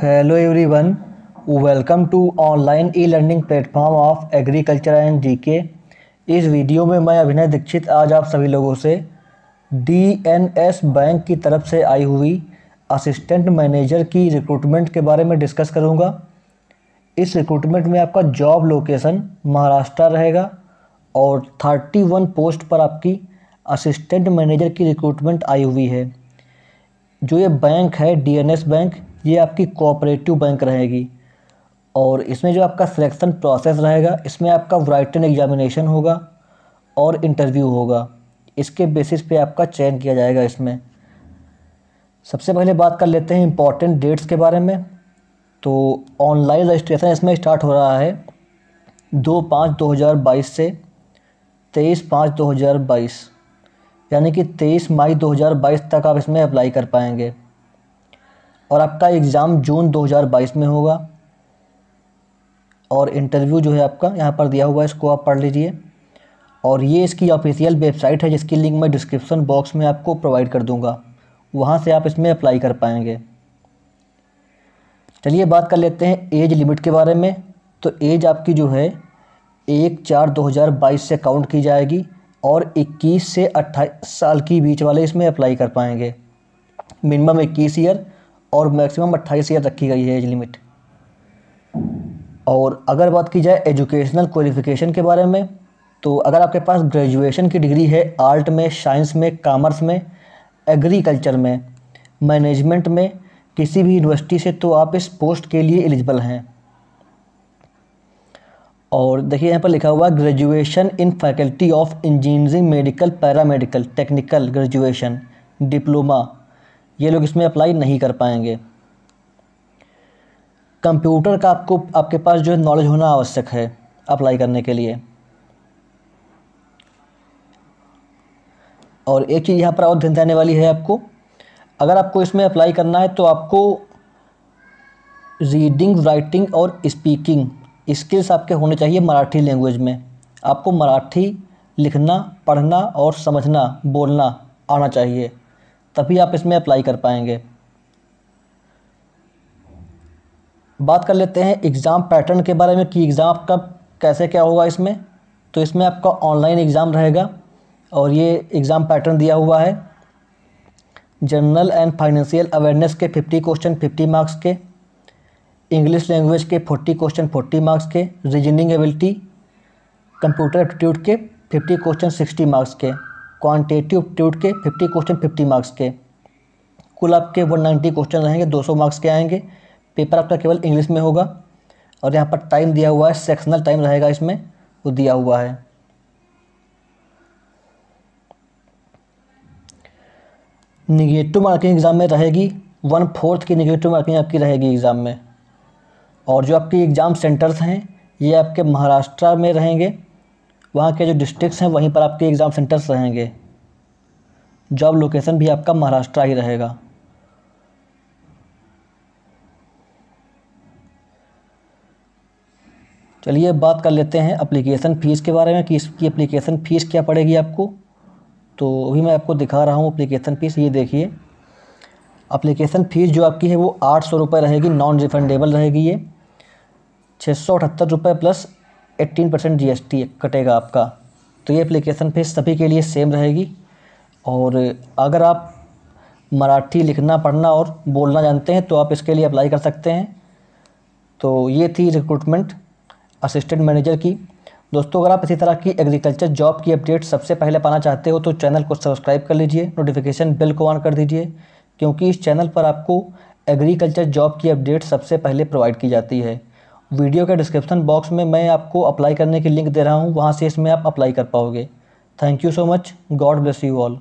hello everyone welcome to online e learning platform of agriculture and GK इस वीडियो में मैं अभिनय दीक्षित आज आप सभी लोगों से डीएनएस बैंक की तरफ से आई हुई असिस्टेंट मैनेजर की रिक्रूटमेंट के बारे में डिस्कस करूंगा इस रिक्रूटमेंट में आपका जॉब लोकेशन महाराष्ट्र रहेगा और थर्टी पोस्ट पर आपकी असिस्टेंट मैनेजर की रिक्रूटमेंट आई हुई है जो ये बैंक है डीएनएस बैंक ये आपकी कोऑपरेटिव बैंक रहेगी और इसमें जो आपका सिलेक्शन प्रोसेस रहेगा इसमें आपका राइटन एग्जामिनेशन होगा और इंटरव्यू होगा इसके बेसिस पे आपका चयन किया जाएगा इसमें सबसे पहले बात कर लेते हैं इम्पॉर्टेंट डेट्स के बारे में तो ऑनलाइन रजिस्ट्रेशन इसमें स्टार्ट हो रहा है दो पाँच दो हज़ार बाईस से तेईस पाँच दो हज़ार बाईस यानी कि तेईस मई दो हज़ार बाईस तक आप इसमें अप्लाई कर पाएंगे और आपका एग्ज़ाम जून 2022 में होगा और इंटरव्यू जो है आपका यहाँ पर दिया हुआ है इसको आप पढ़ लीजिए और ये इसकी ऑफिशियल वेबसाइट है जिसकी लिंक मैं डिस्क्रिप्शन बॉक्स में आपको प्रोवाइड कर दूँगा वहाँ से आप इसमें अप्लाई कर पाएंगे चलिए बात कर लेते हैं एज लिमिट के बारे में तो एज आपकी जो है एक चार दो हज़ार बाईस से काउंट की जाएगी और इक्कीस से अट्ठाईस साल की बीच वाले इसमें अप्लाई कर पाएंगे मिनिमम इक्कीस ईयर और मैक्सिमम अट्ठाईस ईयर रखी गई है एज लिमिट और अगर बात की जाए एजुकेशनल क्वालिफ़िकेशन के बारे में तो अगर आपके पास ग्रेजुएशन की डिग्री है आर्ट में साइंस में कामर्स में एग्रीकल्चर में मैनेजमेंट में किसी भी यूनिवर्सिटी से तो आप इस पोस्ट के लिए एलिजिबल हैं और देखिए यहाँ पर लिखा हुआ graduation in faculty of engineering medical paramedical technical graduation diploma ये लोग इसमें अप्लाई नहीं कर पाएंगे कंप्यूटर का आपको आपके पास जो है नॉलेज होना आवश्यक है अप्लाई करने के लिए और एक चीज़ यहाँ पर और ध्यान देने वाली है आपको अगर आपको इसमें अप्लाई करना है तो आपको रीडिंग राइटिंग और स्पीकिंग स्किल्स आपके होने चाहिए मराठी लैंग्वेज में आपको मराठी लिखना पढ़ना और समझना बोलना आना चाहिए तभी आप इसमें अप्लाई कर पाएंगे बात कर लेते हैं एग्ज़ाम पैटर्न के बारे में कि एग्ज़ाम कब कैसे क्या होगा इसमें तो इसमें आपका ऑनलाइन एग्ज़ाम रहेगा और ये एग्ज़ाम पैटर्न दिया हुआ है जनरल एंड फाइनेंशियल अवेयरनेस के फिफ्टी क्वेश्चन फिफ्टी मार्क्स के इंग्लिश लैंग्वेज के फोर्टी क्वेश्चन फोर्टी मार्क्स के रीजनिंग एबिलिटी कंप्यूटर एप्टीट्यूड के फिफ्टी क्वेश्चन सिक्सटी मार्क्स के क्वान्टिटिव ट्यूट के फिफ्टी क्वेश्चन फिफ्टी मार्क्स के कुल आपके वन नाइन्टी क्वेश्चन रहेंगे दो सौ मार्क्स के आएंगे पेपर आपका केवल इंग्लिश में होगा और यहाँ पर टाइम दिया हुआ है सेक्शनल टाइम रहेगा इसमें वो दिया हुआ है निगेटिव मार्किंग एग्ज़ाम में रहेगी वन फोर्थ की निगेटिव मार्किंग आपकी रहेगी एग्ज़ाम में और जो आपके एग्ज़ाम सेंटर्स हैं ये आपके महाराष्ट्र में रहेंगे वहाँ के जो डिस्ट्रिक्ट हैं वहीं पर आपके एग्ज़ाम सेंटर्स रहेंगे जॉब लोकेशन भी आपका महाराष्ट्र ही रहेगा चलिए बात कर लेते हैं अप्लीकेशन फ़ीस के बारे में कि इसकी अप्लीकेशन फ़ीस क्या पड़ेगी आपको तो अभी मैं आपको दिखा रहा हूँ अप्लीकेशन फ़ीस ये देखिए अप्लीकेशन फ़ीस जो आपकी है वो आठ सौ रुपये रहेगी नॉन रिफंडेबल रहेगी ये छः सौ अठहत्तर रुपये प्लस एट्टीन परसेंट जी कटेगा आपका तो ये अप्लीकेशन फ़ीस सभी के लिए सेम रहेगी और अगर आप मराठी लिखना पढ़ना और बोलना जानते हैं तो आप इसके लिए अप्लाई कर सकते हैं तो ये थी रिक्रूटमेंट असिस्टेंट मैनेजर की दोस्तों अगर आप इसी तरह की एग्रीकल्चर जॉब की अपडेट सबसे पहले पाना चाहते हो तो चैनल को सब्सक्राइब कर लीजिए नोटिफिकेशन बिल को ऑन कर दीजिए क्योंकि इस चैनल पर आपको एग्रीकल्चर जॉब की अपडेट सबसे पहले प्रोवाइड की जाती है वीडियो के डिस्क्रिप्शन बॉक्स में मैं आपको अप्लाई करने की लिंक दे रहा हूँ वहाँ से इसमें आप अप्लाई कर पाओगे thank you so much God bless you all